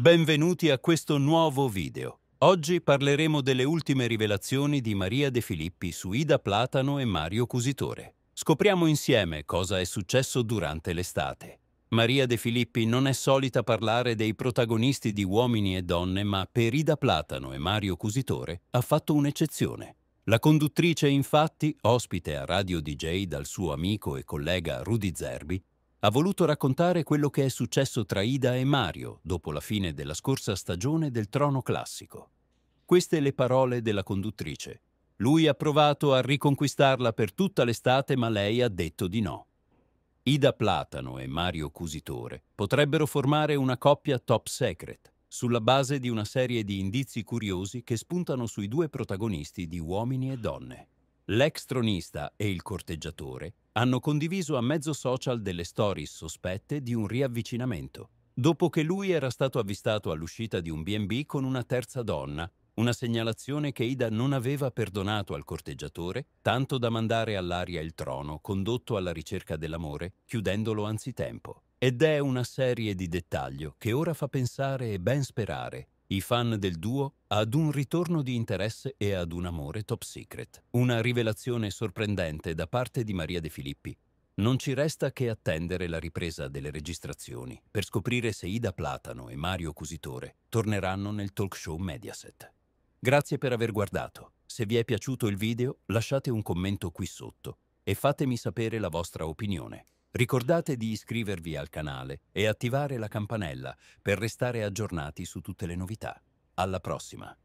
Benvenuti a questo nuovo video. Oggi parleremo delle ultime rivelazioni di Maria De Filippi su Ida Platano e Mario Cusitore. Scopriamo insieme cosa è successo durante l'estate. Maria De Filippi non è solita parlare dei protagonisti di Uomini e Donne, ma per Ida Platano e Mario Cusitore ha fatto un'eccezione. La conduttrice, infatti, ospite a Radio DJ dal suo amico e collega Rudy Zerbi, ha voluto raccontare quello che è successo tra Ida e Mario dopo la fine della scorsa stagione del Trono Classico. Queste le parole della conduttrice. Lui ha provato a riconquistarla per tutta l'estate, ma lei ha detto di no. Ida Platano e Mario Cusitore potrebbero formare una coppia top secret sulla base di una serie di indizi curiosi che spuntano sui due protagonisti di Uomini e Donne. L'ex tronista e il corteggiatore hanno condiviso a mezzo social delle storie sospette di un riavvicinamento, dopo che lui era stato avvistato all'uscita di un BB con una terza donna, una segnalazione che Ida non aveva perdonato al corteggiatore, tanto da mandare all'aria il trono condotto alla ricerca dell'amore, chiudendolo anzitempo. Ed è una serie di dettagli che ora fa pensare e ben sperare i fan del duo ad un ritorno di interesse e ad un amore top secret. Una rivelazione sorprendente da parte di Maria De Filippi. Non ci resta che attendere la ripresa delle registrazioni per scoprire se Ida Platano e Mario Cusitore torneranno nel talk show Mediaset. Grazie per aver guardato. Se vi è piaciuto il video lasciate un commento qui sotto e fatemi sapere la vostra opinione. Ricordate di iscrivervi al canale e attivare la campanella per restare aggiornati su tutte le novità. Alla prossima!